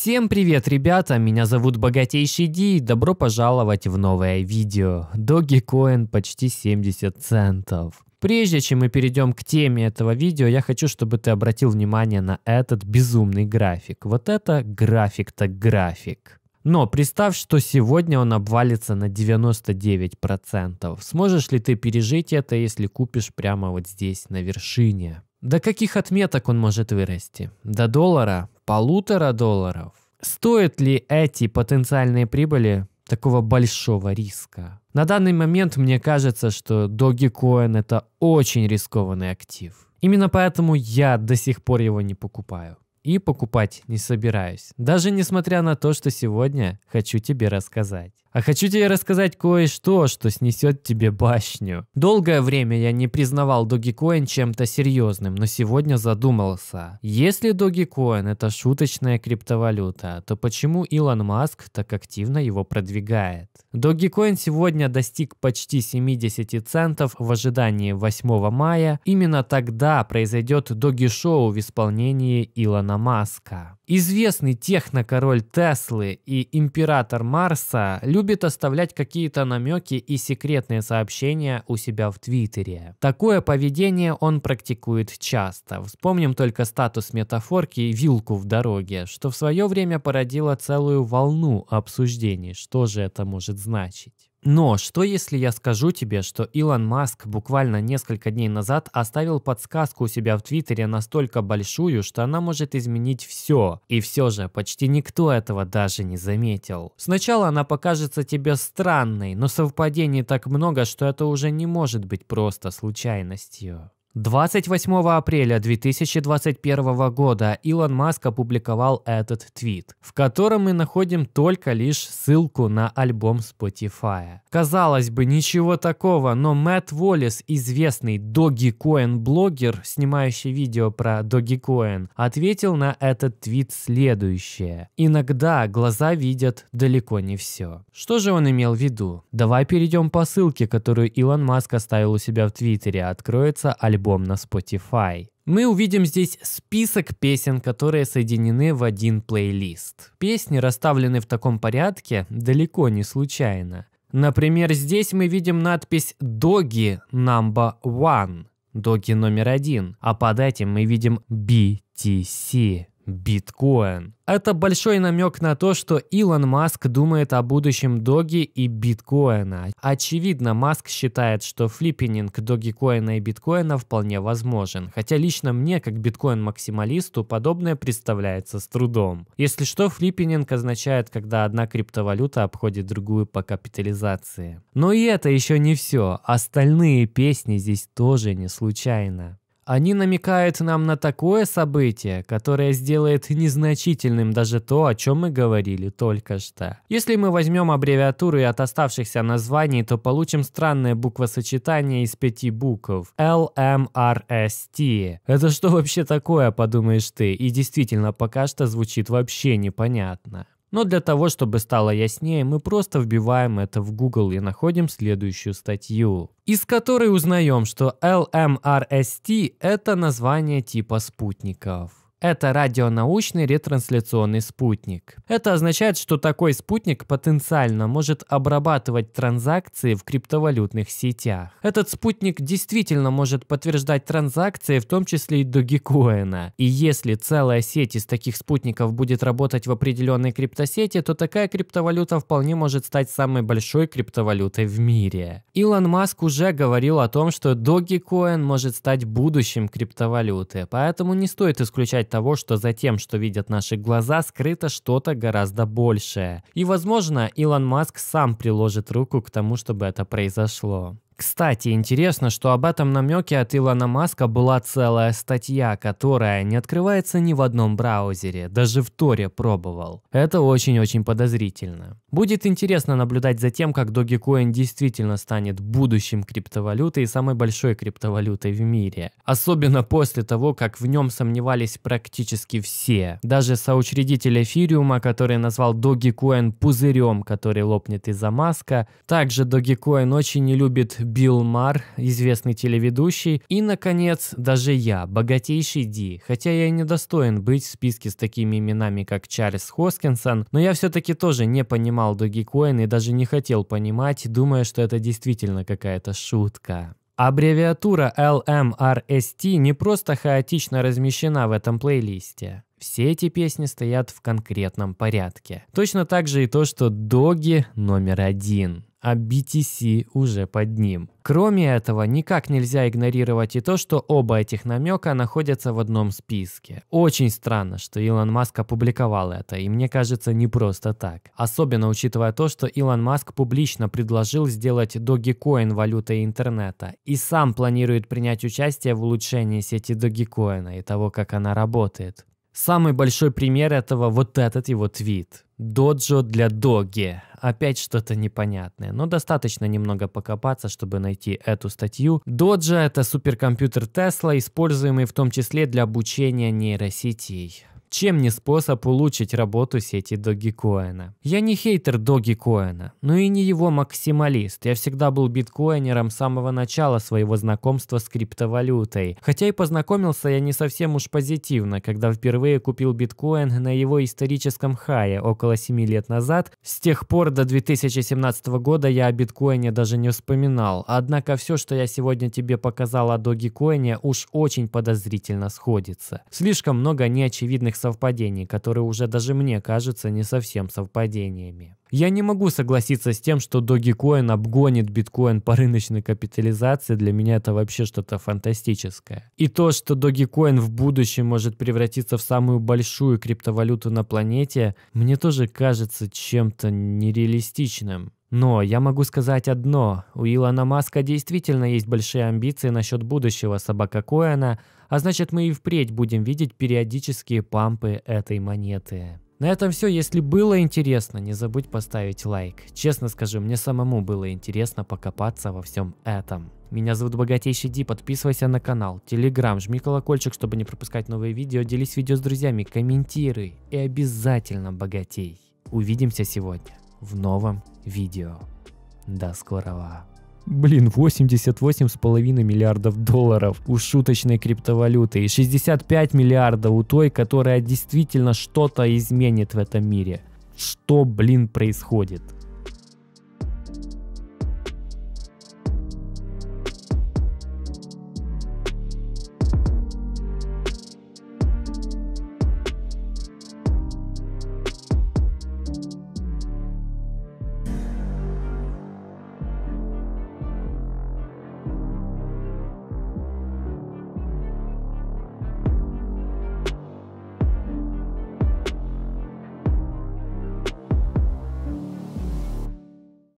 Всем привет, ребята! Меня зовут Богатейший Ди и добро пожаловать в новое видео. Доги Коин почти 70 центов. Прежде чем мы перейдем к теме этого видео, я хочу, чтобы ты обратил внимание на этот безумный график. Вот это график-то график. Но представь, что сегодня он обвалится на 99%. Сможешь ли ты пережить это, если купишь прямо вот здесь, на вершине? До каких отметок он может вырасти? До доллара? Полутора долларов? Стоят ли эти потенциальные прибыли такого большого риска? На данный момент мне кажется, что Dogecoin это очень рискованный актив. Именно поэтому я до сих пор его не покупаю. И покупать не собираюсь, даже несмотря на то, что сегодня хочу тебе рассказать. А хочу тебе рассказать кое-что, что снесет тебе башню. Долгое время я не признавал Dogecoin чем-то серьезным, но сегодня задумался. Если Dogecoin это шуточная криптовалюта, то почему Илон Маск так активно его продвигает? Dogecoin сегодня достиг почти 70 центов в ожидании 8 мая. Именно тогда произойдет Доги-шоу в исполнении Илона Маска. Известный техно-король Теслы и император Марса – любит оставлять какие-то намеки и секретные сообщения у себя в Твиттере. Такое поведение он практикует часто. Вспомним только статус метафорки «вилку в дороге», что в свое время породило целую волну обсуждений, что же это может значить. Но что если я скажу тебе, что Илон Маск буквально несколько дней назад оставил подсказку у себя в Твиттере настолько большую, что она может изменить все? И все же почти никто этого даже не заметил. Сначала она покажется тебе странной, но совпадений так много, что это уже не может быть просто случайностью. 28 апреля 2021 года Илон Маск опубликовал этот твит, в котором мы находим только лишь ссылку на альбом Spotify. Казалось бы, ничего такого, но Мэтт Уоллес, известный Dogecoin-блогер, снимающий видео про Dogecoin, ответил на этот твит следующее. «Иногда глаза видят далеко не все». Что же он имел в виду? Давай перейдем по ссылке, которую Илон Маск оставил у себя в Твиттере. Откроется альбом альбом на Spotify. Мы увидим здесь список песен, которые соединены в один плейлист. Песни расставлены в таком порядке далеко не случайно. Например, здесь мы видим надпись «Doggy Number One», Доги номер один», а под этим мы видим BTC биткоин. Это большой намек на то, что Илон Маск думает о будущем Доги и биткоина. Очевидно, Маск считает, что флиппининг Догикоина и биткоина вполне возможен, хотя лично мне, как биткоин-максималисту, подобное представляется с трудом. Если что, флиппининг означает, когда одна криптовалюта обходит другую по капитализации. Но и это еще не все, остальные песни здесь тоже не случайно. Они намекают нам на такое событие, которое сделает незначительным даже то, о чем мы говорили только что. Если мы возьмем аббревиатуры от оставшихся названий, то получим странное буквосочетание из пяти букв – LMRST. Это что вообще такое, подумаешь ты? И действительно, пока что звучит вообще непонятно. Но для того, чтобы стало яснее, мы просто вбиваем это в Google и находим следующую статью, из которой узнаем, что LMRST – это название типа спутников. Это радионаучный ретрансляционный спутник. Это означает, что такой спутник потенциально может обрабатывать транзакции в криптовалютных сетях. Этот спутник действительно может подтверждать транзакции, в том числе и Dogecoinа. И если целая сеть из таких спутников будет работать в определенной криптосети, то такая криптовалюта вполне может стать самой большой криптовалютой в мире. Илон Маск уже говорил о том, что Dogecoin может стать будущим криптовалюты, поэтому не стоит исключать того, что за тем, что видят наши глаза, скрыто что-то гораздо большее. И, возможно, Илон Маск сам приложит руку к тому, чтобы это произошло. Кстати, интересно, что об этом намеке от Илона Маска была целая статья, которая не открывается ни в одном браузере, даже в Торе пробовал. Это очень-очень подозрительно. Будет интересно наблюдать за тем, как Dogecoin действительно станет будущим криптовалютой и самой большой криптовалютой в мире. Особенно после того, как в нем сомневались практически все. Даже соучредитель эфириума, который назвал Dogecoin пузырем, который лопнет из-за маска. Также Dogecoin очень не любит Билл Мар, известный телеведущий, и, наконец, даже я, богатейший Ди, хотя я и не достоин быть в списке с такими именами, как Чарльз Хоскинсон, но я все-таки тоже не понимал Доги Коин и даже не хотел понимать, думая, что это действительно какая-то шутка. Аббревиатура LMRST не просто хаотично размещена в этом плейлисте. Все эти песни стоят в конкретном порядке. Точно так же и то, что «Доги» номер один а BTC уже под ним. Кроме этого, никак нельзя игнорировать и то, что оба этих намека находятся в одном списке. Очень странно, что Илон Маск опубликовал это, и мне кажется, не просто так. Особенно учитывая то, что Илон Маск публично предложил сделать Dogecoin валютой интернета и сам планирует принять участие в улучшении сети Dogecoin и того, как она работает. Самый большой пример этого вот этот его твит. Доджо для доги. Опять что-то непонятное, но достаточно немного покопаться, чтобы найти эту статью. Доджо — это суперкомпьютер Тесла, используемый в том числе для обучения нейросетей. Чем не способ улучшить работу сети Dogecoin? Я не хейтер Dogecoin, но и не его максималист. Я всегда был биткоинером с самого начала своего знакомства с криптовалютой. Хотя и познакомился я не совсем уж позитивно, когда впервые купил биткоин на его историческом хае около 7 лет назад. С тех пор до 2017 года я о биткоине даже не вспоминал. Однако все, что я сегодня тебе показал о Dogecoin, уж очень подозрительно сходится. Слишком много неочевидных совпадений, которые уже даже мне кажутся не совсем совпадениями. Я не могу согласиться с тем, что Dogecoin обгонит биткоин по рыночной капитализации, для меня это вообще что-то фантастическое. И то, что Dogecoin в будущем может превратиться в самую большую криптовалюту на планете, мне тоже кажется чем-то нереалистичным. Но я могу сказать одно. У Илона Маска действительно есть большие амбиции насчет будущего собака Коэна, а значит мы и впредь будем видеть периодические пампы этой монеты. На этом все. Если было интересно, не забудь поставить лайк. Честно скажу, мне самому было интересно покопаться во всем этом. Меня зовут Богатейший Ди, подписывайся на канал, телеграм, жми колокольчик, чтобы не пропускать новые видео, делись видео с друзьями, комментируй и обязательно богатей. Увидимся сегодня в новом видео. До скорого! Блин, 88,5 миллиардов долларов у шуточной криптовалюты и 65 миллиардов у той, которая действительно что-то изменит в этом мире. Что, блин, происходит?